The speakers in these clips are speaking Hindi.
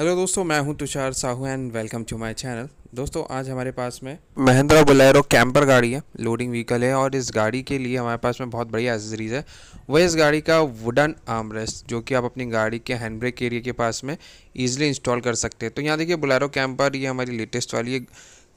हेलो दोस्तों मैं हूं Tushar Sahu and welcome to my channel दोस्तों आज हमारे पास में महिंद्रा बुलेरो कैंपर गाड़ी है लोडिंग व्हीकल है और इस गाड़ी के लिए हमारे पास में बहुत बढ़िया एसेसरीज़ है वह इस गाड़ी का वुडन आर्मरेस्ट जो कि आप अपनी गाड़ी के हैंड ब्रेक एरिया के पास में ईजिली इंस्टॉल कर सकते हैं तो यहाँ देखिए बुलेरो कैंपर ये हमारी लेटेस्ट वाली है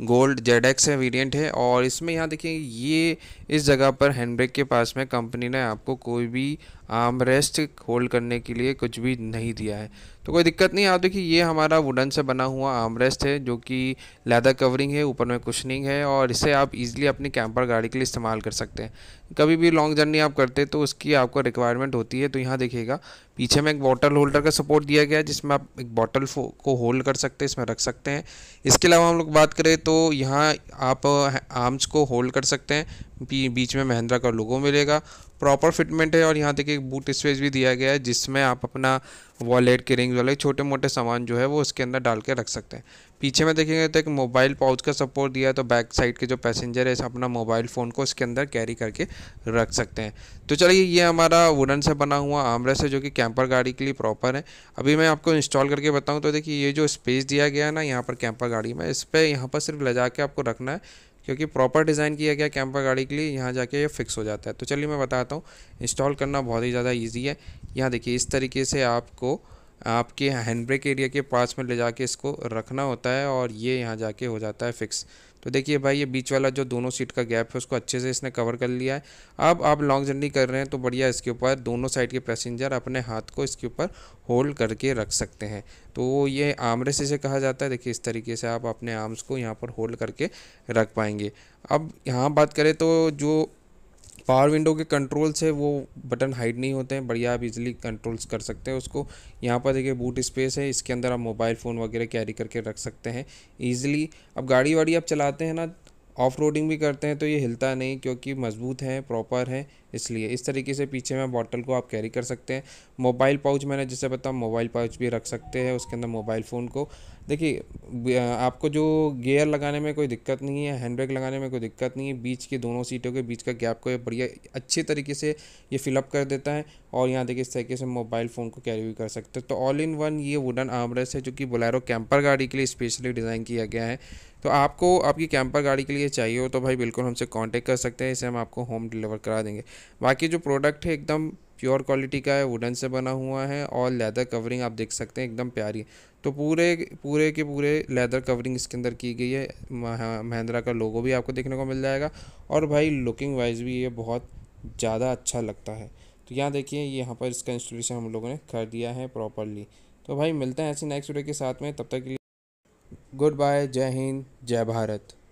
गोल्ड जेड एक्स है वेरियंट है और इसमें यहाँ देखिए ये इस जगह पर हैंड ब्रेक के पास में कंपनी ने आपको कोई भी आर्म रेस्ट होल्ड करने के लिए कुछ भी नहीं दिया है तो कोई दिक्कत नहीं आप देखिए ये हमारा वुडन से बना हुआ आर्म रेस्ट है जो कि लैदर कवरिंग है ऊपर में कुशनिंग है और इसे आप इजीली अपनी कैंपर गाड़ी के लिए इस्तेमाल कर सकते हैं कभी भी लॉन्ग जर्नी आप करते हैं तो उसकी आपको रिक्वायरमेंट होती है तो यहाँ देखिएगा पीछे में एक बॉटल होल्डर का सपोर्ट दिया गया है जिसमें आप एक बॉटल को होल्ड कर सकते हैं इसमें रख सकते हैं इसके अलावा हम लोग बात करें तो यहाँ आप आर्म्स को होल्ड कर सकते हैं बीच में महिंद्रा का लोगो मिलेगा प्रॉपर फिटमेंट है और यहाँ देखिए बूट स्पेस भी दिया गया है जिसमें आप अपना वॉलेट के रिंग वाले छोटे मोटे सामान जो है वो उसके अंदर डाल के रख सकते हैं पीछे में देखेंगे तो एक मोबाइल पाउच का सपोर्ट दिया है तो बैक साइड के जो पैसेंजर है अपना मोबाइल फ़ोन को इसके अंदर कैरी करके रख सकते हैं तो चलिए ये हमारा वुडन से बना हुआ आमरस है जो कि कैंपर गाड़ी के लिए प्रॉपर है अभी मैं आपको इंस्टॉल करके बताऊँ तो देखिए ये जो स्पेस दिया गया है ना यहाँ पर कैंपर गाड़ी में इस पर यहाँ पर सिर्फ ले जा के आपको रखना है क्योंकि प्रॉपर डिज़ाइन किया गया कैंपर गाड़ी के लिए यहाँ जाके ये फिक्स हो जाता है तो चलिए मैं बताता हूँ इंस्टॉल करना बहुत ही ज़्यादा ईजी है यहाँ देखिए इस तरीके से आपको आपके हैंड ब्रेक एरिया के पास में ले जाके इसको रखना होता है और ये यहाँ जाके हो जाता है फिक्स तो देखिए भाई ये बीच वाला जो दोनों सीट का गैप है उसको अच्छे से इसने कवर कर लिया है अब आप लॉन्ग जर्नी कर रहे हैं तो बढ़िया इसके ऊपर दोनों साइड के पैसेंजर अपने हाथ को इसके ऊपर होल्ड करके रख सकते हैं तो ये आमरेस इसे कहा जाता है देखिए इस तरीके से आप अपने आर्म्स को यहाँ पर होल्ड करके रख पाएंगे अब यहाँ बात करें तो जो पावर विंडो के कंट्रोल्स है वो बटन हाइड नहीं होते हैं बढ़िया आप इजीली कंट्रोल्स कर सकते हैं उसको यहाँ पर देखिए बूट स्पेस है इसके अंदर आप मोबाइल फ़ोन वगैरह कैरी करके रख सकते हैं ईजिली अब गाड़ी वाड़ी आप चलाते हैं ना ऑफ रोडिंग भी करते हैं तो ये हिलता नहीं क्योंकि मजबूत हैं प्रॉपर हैं इसलिए इस तरीके से पीछे में बॉटल को आप कैरी कर सकते हैं मोबाइल पाउच मैंने जैसे बताया मोबाइल पाउच भी रख सकते हैं उसके अंदर मोबाइल फ़ोन को देखिए आपको जो गेयर लगाने में कोई दिक्कत नहीं है हैंड बैग लगाने में कोई दिक्कत नहीं है बीच की दोनों सीटों के बीच का गैप को ये बढ़िया अच्छे तरीके से ये फिलअप कर देता है और यहाँ देखिए इस तरीके से मोबाइल फ़ोन को कैरी भी कर सकते हैं तो ऑल इन वन ये वुडन आमरेस है जो कि बोलेरो कैंपर गाड़ी के लिए स्पेशली डिज़ाइन किया गया है तो आपको आपकी कैंपर गाड़ी के लिए चाहिए हो तो भाई बिल्कुल हमसे कांटेक्ट कर सकते हैं इसे हम आपको होम डिलीवर करा देंगे बाकी जो प्रोडक्ट है एकदम प्योर क्वालिटी का है वुडन से बना हुआ है और लेदर कवरिंग आप देख सकते हैं एकदम प्यारी तो पूरे पूरे के पूरे लेदर कवरिंग इसके अंदर की गई है महिंद्रा का लोगो भी आपको देखने को मिल जाएगा और भाई लुकिंग वाइज भी ये बहुत ज़्यादा अच्छा लगता है तो यहाँ देखिए यहाँ पर इसका इंस्टॉलेशन हम लोगों ने कर दिया है प्रॉपरली तो भाई मिलते हैं ऐसे नेक्स्ट वीडियो के साथ में तब तक के लिए गुड बाय जय हिंद जय भारत